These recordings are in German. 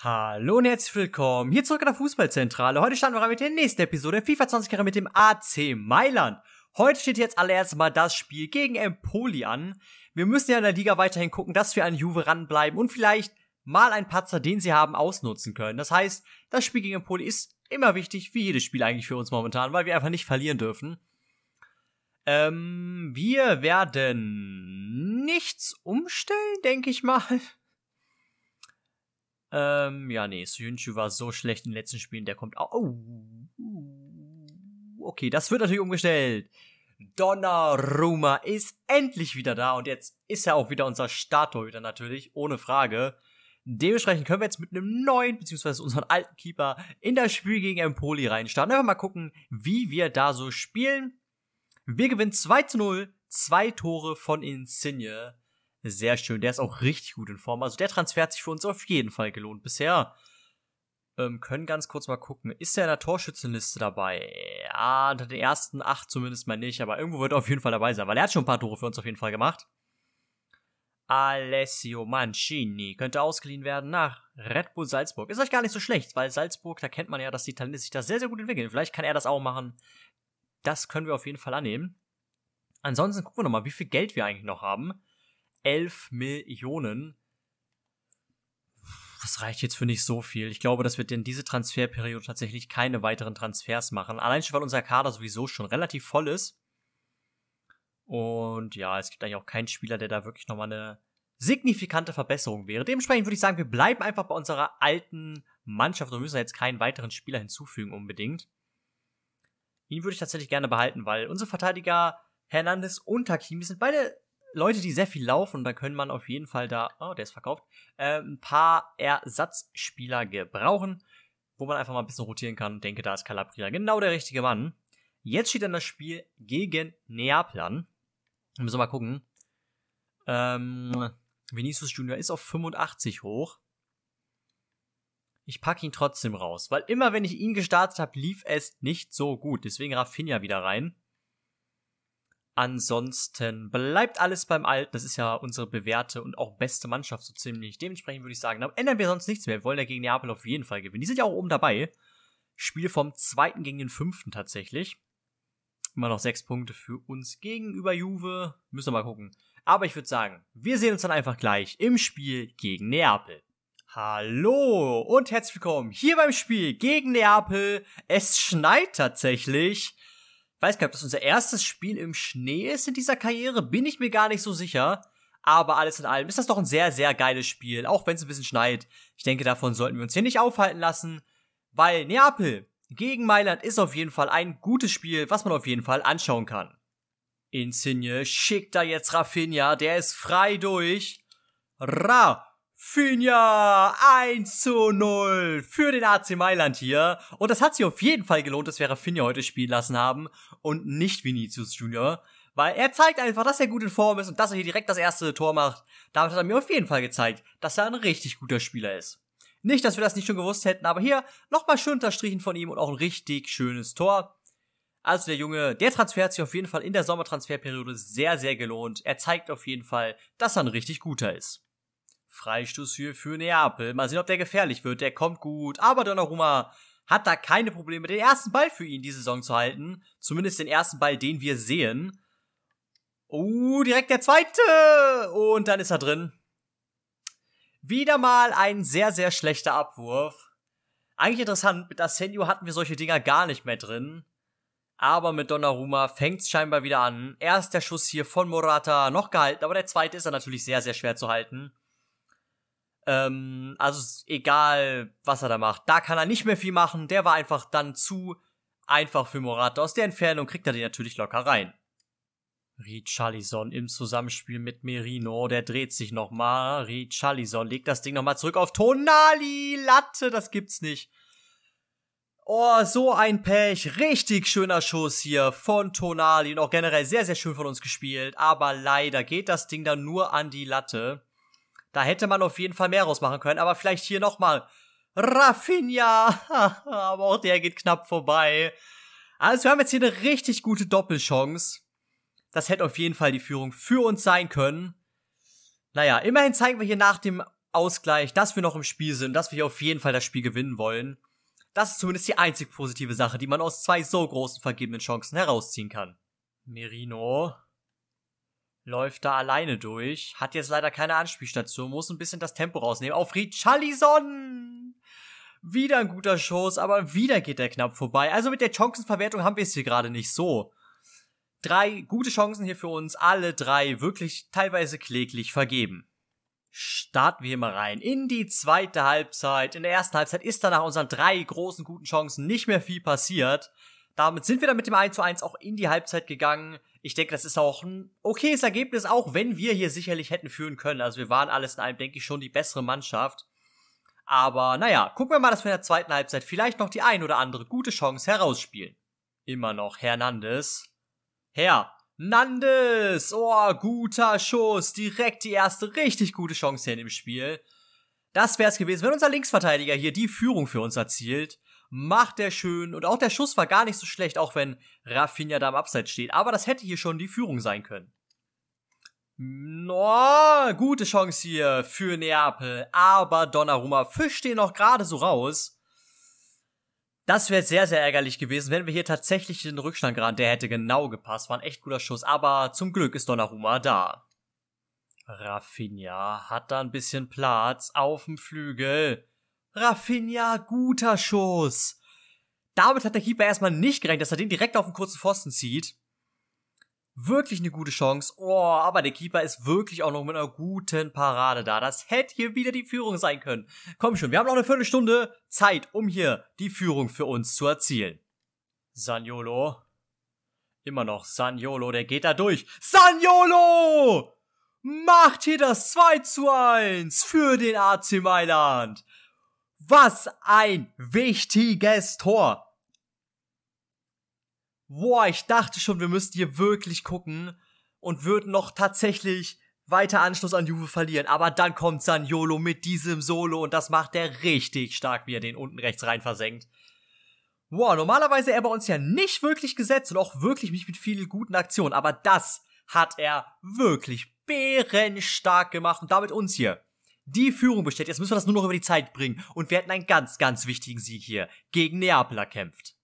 Hallo und herzlich willkommen hier zurück in der Fußballzentrale. Heute starten wir mit der nächsten Episode FIFA 20 Jahre mit dem AC Mailand. Heute steht jetzt allererst mal das Spiel gegen Empoli an. Wir müssen ja in der Liga weiterhin gucken, dass wir an Juve ranbleiben und vielleicht mal einen Patzer, den sie haben, ausnutzen können. Das heißt, das Spiel gegen Empoli ist immer wichtig, wie jedes Spiel eigentlich für uns momentan, weil wir einfach nicht verlieren dürfen. Ähm, wir werden nichts umstellen, denke ich mal. Ähm, ja, nee, Soyuncu war so schlecht in den letzten Spielen, der kommt auch. Oh, okay, das wird natürlich umgestellt. Donnarumma ist endlich wieder da und jetzt ist er auch wieder unser Starttorhüter natürlich, ohne Frage. Dementsprechend können wir jetzt mit einem neuen, beziehungsweise unseren alten Keeper in das Spiel gegen Empoli reinstarten. Einfach mal gucken, wie wir da so spielen. Wir gewinnen 2 zu 0, zwei Tore von Insigne sehr schön. Der ist auch richtig gut in Form. Also der Transfer hat sich für uns auf jeden Fall gelohnt. Bisher ähm, können ganz kurz mal gucken. Ist er in der Torschützenliste dabei? Ja, unter den ersten acht zumindest mal nicht, aber irgendwo wird er auf jeden Fall dabei sein, weil er hat schon ein paar Tore für uns auf jeden Fall gemacht. Alessio Mancini könnte ausgeliehen werden nach Red Bull Salzburg. Ist euch gar nicht so schlecht, weil Salzburg, da kennt man ja, dass die Talente sich da sehr, sehr gut entwickeln. Vielleicht kann er das auch machen. Das können wir auf jeden Fall annehmen. Ansonsten gucken wir nochmal, wie viel Geld wir eigentlich noch haben. 11 Millionen. Das reicht jetzt für nicht so viel. Ich glaube, dass wir in diese Transferperiode tatsächlich keine weiteren Transfers machen. Allein schon, weil unser Kader sowieso schon relativ voll ist. Und ja, es gibt eigentlich auch keinen Spieler, der da wirklich nochmal eine signifikante Verbesserung wäre. Dementsprechend würde ich sagen, wir bleiben einfach bei unserer alten Mannschaft und müssen jetzt keinen weiteren Spieler hinzufügen unbedingt. Ihn würde ich tatsächlich gerne behalten, weil unsere Verteidiger Hernandez und Takimi sind beide Leute, die sehr viel laufen, da können man auf jeden Fall da, oh, der ist verkauft, äh, ein paar Ersatzspieler gebrauchen, wo man einfach mal ein bisschen rotieren kann Ich denke, da ist Calabria genau der richtige Mann. Jetzt steht dann das Spiel gegen Neapel an. Müssen wir mal gucken. Ähm, Vinicius Junior ist auf 85 hoch. Ich packe ihn trotzdem raus, weil immer wenn ich ihn gestartet habe, lief es nicht so gut. Deswegen Rafinha wieder rein. Ansonsten bleibt alles beim Alten. Das ist ja unsere bewährte und auch beste Mannschaft so ziemlich. Dementsprechend würde ich sagen, ändern wir sonst nichts mehr. Wir wollen ja gegen Neapel auf jeden Fall gewinnen. Die sind ja auch oben dabei. Spiel vom zweiten gegen den fünften tatsächlich. Immer noch sechs Punkte für uns gegenüber Juve. Müssen wir mal gucken. Aber ich würde sagen, wir sehen uns dann einfach gleich im Spiel gegen Neapel. Hallo und herzlich willkommen hier beim Spiel gegen Neapel. Es schneit tatsächlich weiß gar nicht, ob das unser erstes Spiel im Schnee ist in dieser Karriere, bin ich mir gar nicht so sicher. Aber alles in allem ist das doch ein sehr, sehr geiles Spiel, auch wenn es ein bisschen schneit. Ich denke, davon sollten wir uns hier nicht aufhalten lassen, weil Neapel gegen Mailand ist auf jeden Fall ein gutes Spiel, was man auf jeden Fall anschauen kann. Insigne schickt da jetzt Rafinha, der ist frei durch. Rafinha 1 zu 0 für den AC Mailand hier. Und das hat sich auf jeden Fall gelohnt, dass wir Rafinha heute spielen lassen haben und nicht Vinicius Junior, weil er zeigt einfach, dass er gut in Form ist und dass er hier direkt das erste Tor macht. Damit hat er mir auf jeden Fall gezeigt, dass er ein richtig guter Spieler ist. Nicht, dass wir das nicht schon gewusst hätten, aber hier nochmal schön unterstrichen von ihm und auch ein richtig schönes Tor. Also der Junge, der Transfer hat sich auf jeden Fall in der Sommertransferperiode sehr, sehr gelohnt. Er zeigt auf jeden Fall, dass er ein richtig guter ist. Freistoß hier für Neapel. Mal sehen, ob der gefährlich wird. Der kommt gut. Aber Donnarumma hat da keine Probleme, den ersten Ball für ihn die Saison zu halten. Zumindest den ersten Ball, den wir sehen. Oh, direkt der zweite. Und dann ist er drin. Wieder mal ein sehr, sehr schlechter Abwurf. Eigentlich interessant, mit Asenio hatten wir solche Dinger gar nicht mehr drin. Aber mit Donnarumma fängt's scheinbar wieder an. Erst der Schuss hier von Morata noch gehalten, aber der zweite ist dann natürlich sehr, sehr schwer zu halten. Ähm, also egal, was er da macht. Da kann er nicht mehr viel machen. Der war einfach dann zu einfach für Morata. Aus der Entfernung kriegt er den natürlich locker rein. Richarlison im Zusammenspiel mit Merino, der dreht sich nochmal. Richarlison legt das Ding nochmal zurück auf Tonali. Latte, das gibt's nicht. Oh, so ein Pech. Richtig schöner Schuss hier von Tonali und auch generell sehr, sehr schön von uns gespielt. Aber leider geht das Ding dann nur an die Latte. Da hätte man auf jeden Fall mehr rausmachen können, aber vielleicht hier nochmal. Rafinha! aber auch der geht knapp vorbei. Also wir haben jetzt hier eine richtig gute Doppelchance. Das hätte auf jeden Fall die Führung für uns sein können. Naja, immerhin zeigen wir hier nach dem Ausgleich, dass wir noch im Spiel sind, dass wir hier auf jeden Fall das Spiel gewinnen wollen. Das ist zumindest die einzig positive Sache, die man aus zwei so großen vergebenen Chancen herausziehen kann. Merino läuft da alleine durch, hat jetzt leider keine Anspielstation, muss ein bisschen das Tempo rausnehmen. Auf Richarlison! Wieder ein guter Schuss, aber wieder geht er knapp vorbei. Also mit der Chancenverwertung haben wir es hier gerade nicht so. Drei gute Chancen hier für uns, alle drei wirklich teilweise kläglich vergeben. Starten wir mal rein in die zweite Halbzeit. In der ersten Halbzeit ist da nach unseren drei großen guten Chancen nicht mehr viel passiert. Damit sind wir dann mit dem 1 zu 1 auch in die Halbzeit gegangen. Ich denke, das ist auch ein okayes Ergebnis, auch wenn wir hier sicherlich hätten führen können. Also wir waren alles in allem, denke ich, schon die bessere Mannschaft. Aber naja, gucken wir mal, dass wir in der zweiten Halbzeit vielleicht noch die ein oder andere gute Chance herausspielen. Immer noch Hernandez. Nandes! Oh, guter Schuss. Direkt die erste richtig gute Chance hier in dem Spiel. Das wäre es gewesen, wenn unser Linksverteidiger hier die Führung für uns erzielt macht er schön und auch der Schuss war gar nicht so schlecht, auch wenn Rafinha da am Abseits steht. Aber das hätte hier schon die Führung sein können. No, gute Chance hier für Neapel, aber Donnarumma fischt den noch gerade so raus. Das wäre sehr, sehr ärgerlich gewesen, wenn wir hier tatsächlich den Rückstand geraten. Der hätte genau gepasst, war ein echt guter Schuss, aber zum Glück ist Donnarumma da. Rafinha hat da ein bisschen Platz auf dem Flügel. Rafinha, guter Schuss. Damit hat der Keeper erstmal nicht gerechnet, dass er den direkt auf den kurzen Pfosten zieht. Wirklich eine gute Chance. Oh, aber der Keeper ist wirklich auch noch mit einer guten Parade da. Das hätte hier wieder die Führung sein können. Komm schon, wir haben noch eine Viertelstunde Zeit, um hier die Führung für uns zu erzielen. Saniolo. Immer noch Saniolo, der geht da durch. Saniolo! Macht hier das 2 zu 1 für den AC Mailand. Was ein wichtiges Tor! Boah, ich dachte schon, wir müssten hier wirklich gucken und würden noch tatsächlich weiter Anschluss an Juve verlieren. Aber dann kommt Saniolo mit diesem Solo und das macht er richtig stark, wie er den unten rechts rein versenkt. Wow, normalerweise er bei uns ja nicht wirklich gesetzt und auch wirklich nicht mit vielen guten Aktionen, aber das hat er wirklich bärenstark gemacht und damit uns hier die Führung bestellt. jetzt müssen wir das nur noch über die Zeit bringen. Und wir hätten einen ganz, ganz wichtigen Sieg hier gegen Neapel erkämpft.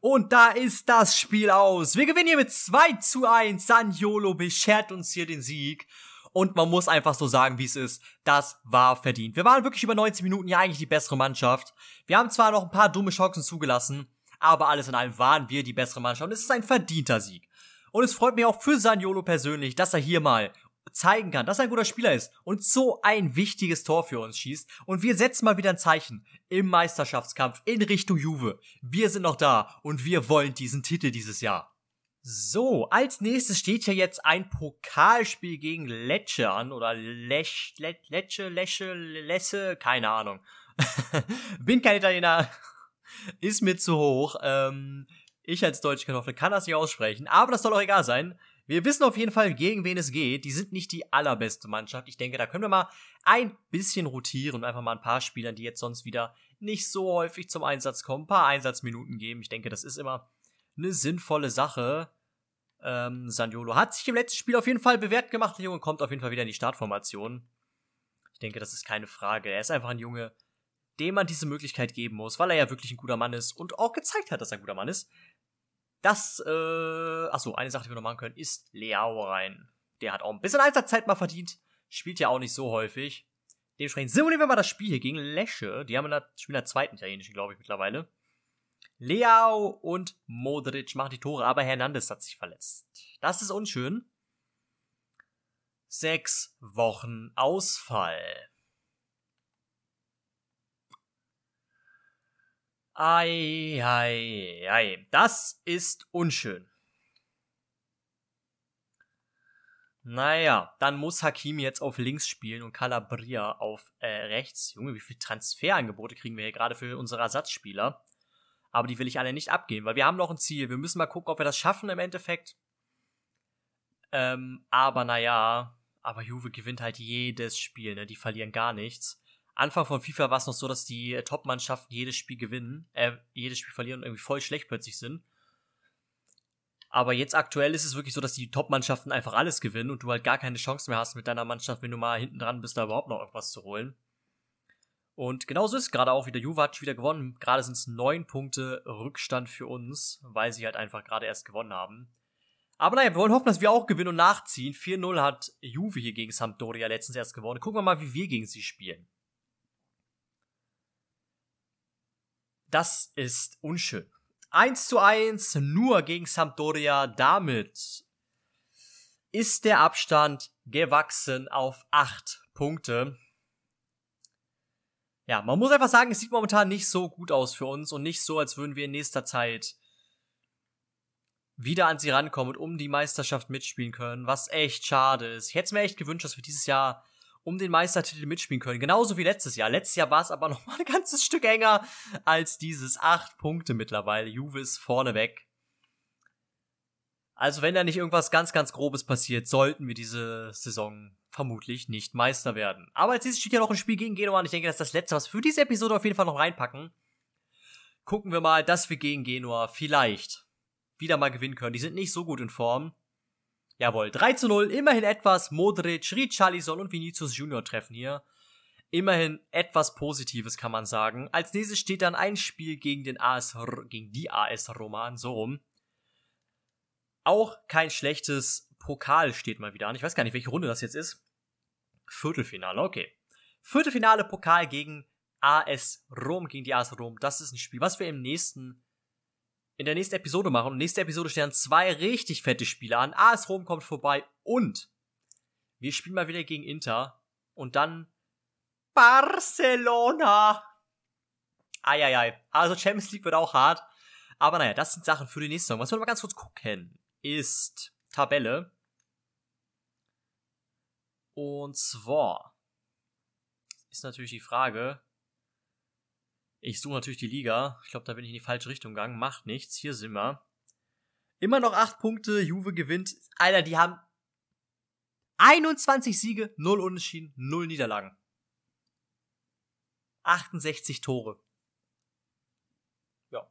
Und da ist das Spiel aus. Wir gewinnen hier mit 2 zu 1. Saniolo beschert uns hier den Sieg. Und man muss einfach so sagen, wie es ist. Das war verdient. Wir waren wirklich über 90 Minuten ja eigentlich die bessere Mannschaft. Wir haben zwar noch ein paar dumme Chancen zugelassen, aber alles in allem waren wir die bessere Mannschaft. Und es ist ein verdienter Sieg. Und es freut mich auch für Saniolo persönlich, dass er hier mal zeigen kann, dass er ein guter Spieler ist und so ein wichtiges Tor für uns schießt. Und wir setzen mal wieder ein Zeichen im Meisterschaftskampf in Richtung Juve. Wir sind noch da und wir wollen diesen Titel dieses Jahr. So, als nächstes steht ja jetzt ein Pokalspiel gegen Lecce an oder Lech, Le, Lecce, Lecce, Lesse, keine Ahnung. Bin kein Italiener, ist mir zu hoch. Ähm, ich als deutsche Kartoffel kann das nicht aussprechen, aber das soll auch egal sein. Wir wissen auf jeden Fall, gegen wen es geht. Die sind nicht die allerbeste Mannschaft. Ich denke, da können wir mal ein bisschen rotieren und einfach mal ein paar Spielern, die jetzt sonst wieder nicht so häufig zum Einsatz kommen, ein paar Einsatzminuten geben. Ich denke, das ist immer eine sinnvolle Sache. Ähm, Saniolo hat sich im letzten Spiel auf jeden Fall bewährt gemacht. Der Junge kommt auf jeden Fall wieder in die Startformation. Ich denke, das ist keine Frage. Er ist einfach ein Junge, dem man diese Möglichkeit geben muss, weil er ja wirklich ein guter Mann ist und auch gezeigt hat, dass er ein guter Mann ist. Das, äh, achso, eine Sache, die wir noch machen können, ist Leao rein. Der hat auch ein bisschen Einsatzzeit mal verdient. Spielt ja auch nicht so häufig. Dementsprechend simulieren wir mal das Spiel hier gegen Lesche. Die haben in der, spielen in der zweiten italienischen, glaube ich, mittlerweile. Leao und Modric machen die Tore, aber Hernandez hat sich verletzt. Das ist unschön. Sechs Wochen Ausfall. Ei, ei, ei. Das ist unschön. Naja, dann muss Hakimi jetzt auf links spielen und Calabria auf äh, rechts. Junge, wie viele Transferangebote kriegen wir hier gerade für unsere Ersatzspieler? Aber die will ich alle nicht abgeben, weil wir haben noch ein Ziel. Wir müssen mal gucken, ob wir das schaffen im Endeffekt. Ähm, aber naja, aber Juve gewinnt halt jedes Spiel, ne? Die verlieren gar nichts. Anfang von FIFA war es noch so, dass die äh, Top-Mannschaften jedes Spiel gewinnen, äh, jedes Spiel verlieren und irgendwie voll schlecht plötzlich sind. Aber jetzt aktuell ist es wirklich so, dass die Top-Mannschaften einfach alles gewinnen und du halt gar keine Chance mehr hast mit deiner Mannschaft, wenn du mal hinten dran bist, da überhaupt noch irgendwas zu holen. Und genauso ist gerade auch wieder. Juve hat wieder gewonnen. Gerade sind es neun Punkte Rückstand für uns, weil sie halt einfach gerade erst gewonnen haben. Aber naja, wir wollen hoffen, dass wir auch gewinnen und nachziehen. 4-0 hat Juve hier gegen Sampdoria letztens erst gewonnen. Gucken wir mal, wie wir gegen sie spielen. Das ist unschön. 1 zu 1 nur gegen Sampdoria. Damit ist der Abstand gewachsen auf 8 Punkte. Ja, man muss einfach sagen, es sieht momentan nicht so gut aus für uns und nicht so, als würden wir in nächster Zeit wieder an sie rankommen und um die Meisterschaft mitspielen können, was echt schade ist. Ich hätte es mir echt gewünscht, dass wir dieses Jahr um den Meistertitel mitspielen können. Genauso wie letztes Jahr. Letztes Jahr war es aber noch mal ein ganzes Stück enger als dieses. Acht Punkte mittlerweile. Juve ist vorneweg. Also wenn da nicht irgendwas ganz, ganz Grobes passiert, sollten wir diese Saison vermutlich nicht Meister werden. Aber als nächstes steht ja noch ein Spiel gegen Genua und ich denke, das ist das Letzte, was wir für diese Episode auf jeden Fall noch reinpacken. Gucken wir mal, dass wir gegen Genua vielleicht wieder mal gewinnen können. Die sind nicht so gut in Form. Jawohl, 3 zu 0, immerhin etwas. Modric, Richarlison und Vinicius Junior treffen hier. Immerhin etwas Positives kann man sagen. Als nächstes steht dann ein Spiel gegen den AS, gegen die AS Roman, so rum. Auch kein schlechtes Pokal steht mal wieder an. Ich weiß gar nicht, welche Runde das jetzt ist. Viertelfinale, okay. Viertelfinale Pokal gegen AS Rom, gegen die AS Rom. Das ist ein Spiel, was wir im nächsten in der nächsten Episode machen. Und nächste Episode stehen zwei richtig fette Spiele an. AS Rom kommt vorbei und wir spielen mal wieder gegen Inter und dann Barcelona. Eieiei. Also Champions League wird auch hart. Aber naja, das sind Sachen für die nächste Saison. Was wollen wir mal ganz kurz gucken, ist Tabelle. Und zwar ist natürlich die Frage, ich suche natürlich die Liga. Ich glaube, da bin ich in die falsche Richtung gegangen. Macht nichts. Hier sind wir. Immer noch acht Punkte. Juve gewinnt. Alter, die haben 21 Siege, 0 Unentschieden, 0 Niederlagen. 68 Tore. Ja.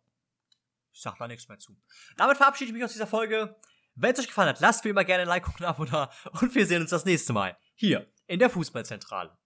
Ich sag da nichts mehr zu. Damit verabschiede ich mich aus dieser Folge. Wenn es euch gefallen hat, lasst wie immer gerne ein Like und ein Abo da. Und wir sehen uns das nächste Mal. Hier in der Fußballzentrale.